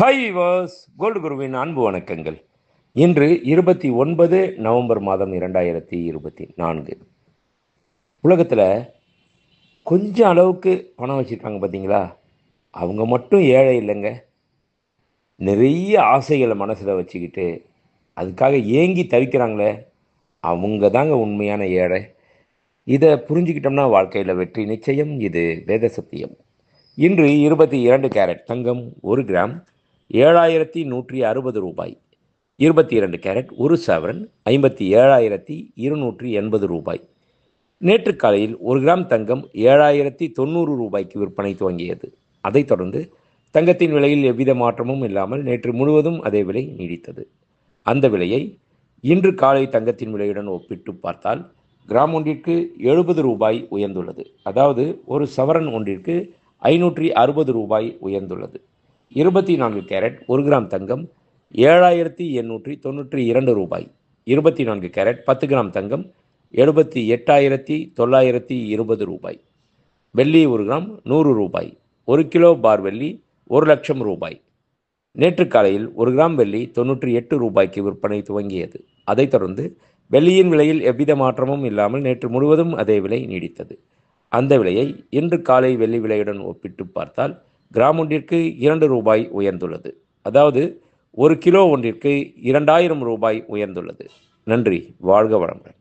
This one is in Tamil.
ஹை வாஸ் கோல்டு குருவின் அன்பு வணக்கங்கள் இன்று இருபத்தி ஒன்பது நவம்பர் மாதம் இரண்டாயிரத்தி இருபத்தி நான்கு உலகத்தில் கொஞ்சம் அளவுக்கு பணம் வச்சுருக்காங்க பார்த்தீங்களா அவங்க மட்டும் ஏழை இல்லைங்க நிறைய ஆசைகளை மனசில் வச்சுக்கிட்டு அதுக்காக ஏங்கி தவிக்கிறாங்களே அவங்க தாங்க உண்மையான ஏழை இதை புரிஞ்சுக்கிட்டோம்னா வாழ்க்கையில் வெற்றி நிச்சயம் இது வேத சத்தியம் இன்று இருபத்தி இரண்டு கேரட் தங்கம் ஒரு கிராம் ஏழாயிரத்தி நூற்றி அறுபது ரூபாய் இருபத்தி இரண்டு கேரட் ஒரு சவரன் ஐம்பத்தி ஏழாயிரத்தி இருநூற்றி எண்பது ரூபாய் நேற்று காலையில் ஒரு கிராம் தங்கம் ஏழாயிரத்தி தொண்ணூறு ரூபாய்க்கு விற்பனை துவங்கியது அதைத் தொடர்ந்து தங்கத்தின் விலையில் எவ்வித மாற்றமும் இல்லாமல் நேற்று முழுவதும் அதே விலை நீடித்தது அந்த விலையை இன்று காலை தங்கத்தின் விலையுடன் ஒப்பிட்டு பார்த்தால் கிராம் ஒன்றிற்கு எழுபது ரூபாய் உயர்ந்துள்ளது அதாவது ஒரு சவரன் ஒன்றிற்கு ஐநூற்றி அறுபது ரூபாய் உயர்ந்துள்ளது இருபத்தி நான்கு கேரட் ஒரு கிராம் தங்கம் ஏழாயிரத்தி எண்ணூற்றி தொண்ணூற்றி இரண்டு ரூபாய் இருபத்தி நான்கு கேரட் பத்து கிராம் தங்கம் எழுபத்தி எட்டாயிரத்தி தொள்ளாயிரத்தி இருபது ரூபாய் வெள்ளி ஒரு கிராம் நூறு ரூபாய் ஒரு கிலோ பார் வெள்ளி ஒரு லட்சம் ரூபாய் நேற்று காலையில் ஒரு கிராம் வெள்ளி தொன்னூற்றி எட்டு ரூபாய்க்கு விற்பனை துவங்கியது அதைத் தொடர்ந்து வெள்ளியின் விலையில் எவ்வித மாற்றமும் இல்லாமல் நேற்று முழுவதும் அதே விலை நீடித்தது அந்த விலையை இன்று காலை வெள்ளி விலையுடன் ஒப்பிட்டு பார்த்தால் கிராம் ஒன்றிற்கு இரண்டு ரூபாய் உயர்ந்துள்ளது அதாவது ஒரு கிலோ ஒன்றிற்கு இரண்டாயிரம் ரூபாய் உயர்ந்துள்ளது நன்றி வாழ்க வளமுடன்